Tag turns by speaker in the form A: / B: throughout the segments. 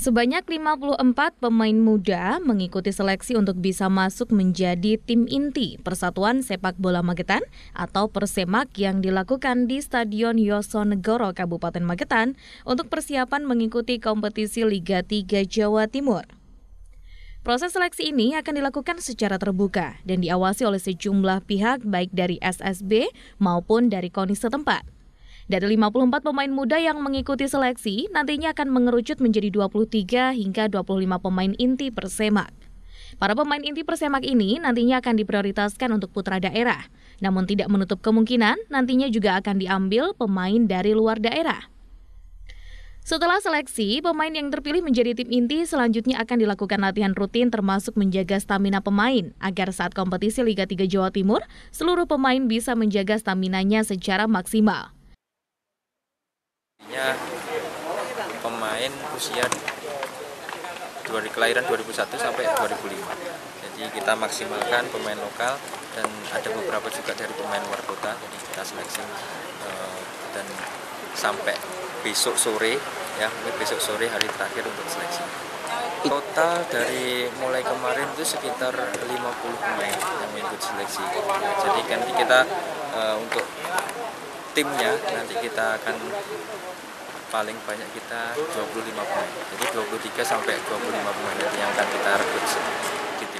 A: Sebanyak 54 pemain muda mengikuti seleksi untuk bisa masuk menjadi tim inti Persatuan Sepak Bola Magetan atau Persemak yang dilakukan di Stadion Yosonegoro Kabupaten Magetan untuk persiapan mengikuti kompetisi Liga 3 Jawa Timur. Proses seleksi ini akan dilakukan secara terbuka dan diawasi oleh sejumlah pihak baik dari SSB maupun dari KONI setempat. Dari 54 pemain muda yang mengikuti seleksi, nantinya akan mengerucut menjadi 23 hingga 25 pemain inti Persemak. Para pemain inti Persemak ini nantinya akan diprioritaskan untuk putra daerah, namun tidak menutup kemungkinan nantinya juga akan diambil pemain dari luar daerah. Setelah seleksi, pemain yang terpilih menjadi tim inti selanjutnya akan dilakukan latihan rutin termasuk menjaga stamina pemain agar saat kompetisi Liga 3 Jawa Timur, seluruh pemain bisa menjaga staminanya secara maksimal
B: pemain usia dari kelahiran 2001 sampai 2005 jadi kita maksimalkan pemain lokal dan ada beberapa juga dari pemain luar kota jadi kita seleksi eh, dan sampai besok sore ya mungkin besok sore hari terakhir untuk seleksi total dari mulai kemarin itu sekitar 50 pemain yang ikut seleksi jadi kan kita eh, untuk timnya nanti kita akan paling banyak kita 25 pemain. Jadi 23 sampai 25 pemain yang akan kita rekrut di gitu.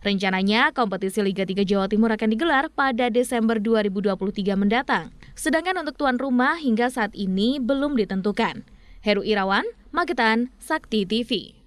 A: Rencananya kompetisi Liga 3 Jawa Timur akan digelar pada Desember 2023 mendatang. Sedangkan untuk tuan rumah hingga saat ini belum ditentukan. Heru Irawan, Magetan, Sakti TV.